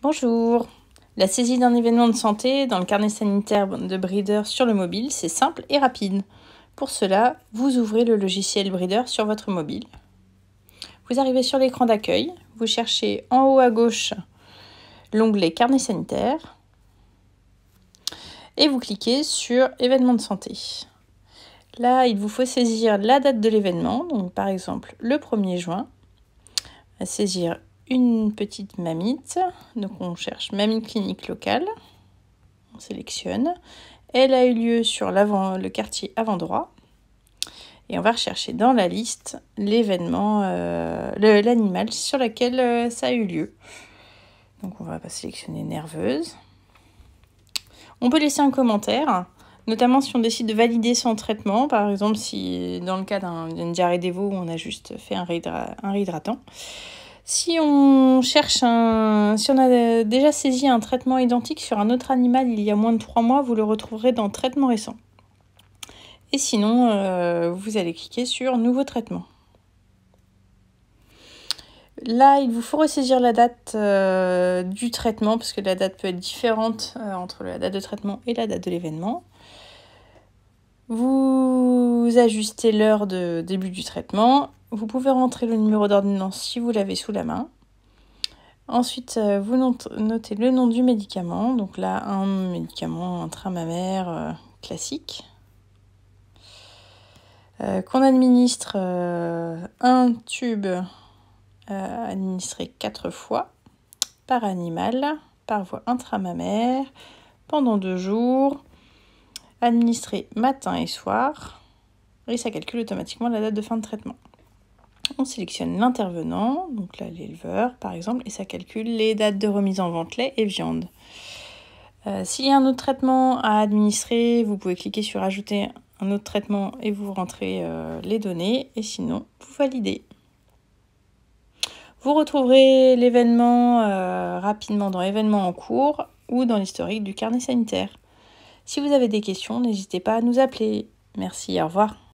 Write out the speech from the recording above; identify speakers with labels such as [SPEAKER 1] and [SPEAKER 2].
[SPEAKER 1] Bonjour La saisie d'un événement de santé dans le carnet sanitaire de Breeder sur le mobile, c'est simple et rapide. Pour cela, vous ouvrez le logiciel Breeder sur votre mobile. Vous arrivez sur l'écran d'accueil, vous cherchez en haut à gauche l'onglet carnet sanitaire et vous cliquez sur événement de santé. Là, il vous faut saisir la date de l'événement, donc par exemple le 1er juin, à saisir une petite mamite. Donc on cherche mamie clinique locale. On sélectionne. Elle a eu lieu sur l'avant, le quartier avant droit. Et on va rechercher dans la liste l'événement, euh, l'animal sur lequel euh, ça a eu lieu. Donc on va pas sélectionner nerveuse. On peut laisser un commentaire, notamment si on décide de valider son traitement. Par exemple, si dans le cas d'un diarrhée des on a juste fait un, réhydratant. Si on cherche si on a déjà saisi un traitement identique sur un autre animal il y a moins de 3 mois, vous le retrouverez dans traitement récent. Et sinon, euh, vous allez cliquer sur nouveau traitement. Là, il vous faut ressaisir la date euh, du traitement, parce que la date peut être différente euh, entre la date de traitement et la date de l'événement. Vous ajustez l'heure de début du traitement vous pouvez rentrer le numéro d'ordonnance si vous l'avez sous la main. Ensuite, euh, vous notez le nom du médicament. Donc là, un médicament intramamère euh, classique euh, qu'on administre un tube administré quatre fois par animal, par voie intramamère pendant deux jours, administré matin et soir, et ça calcule automatiquement la date de fin de traitement on sélectionne l'intervenant, donc là l'éleveur par exemple, et ça calcule les dates de remise en vente lait et viande. Euh, s'il y a un autre traitement à administrer, vous pouvez cliquer sur Ajouter un autre traitement et vous rentrez euh, les données, et sinon vous validez. Vous retrouverez l'événement euh, rapidement dans événements en cours ou dans l'historique du carnet sanitaire. Si vous avez des questions, n'hésitez pas à nous appeler. Merci, au revoir.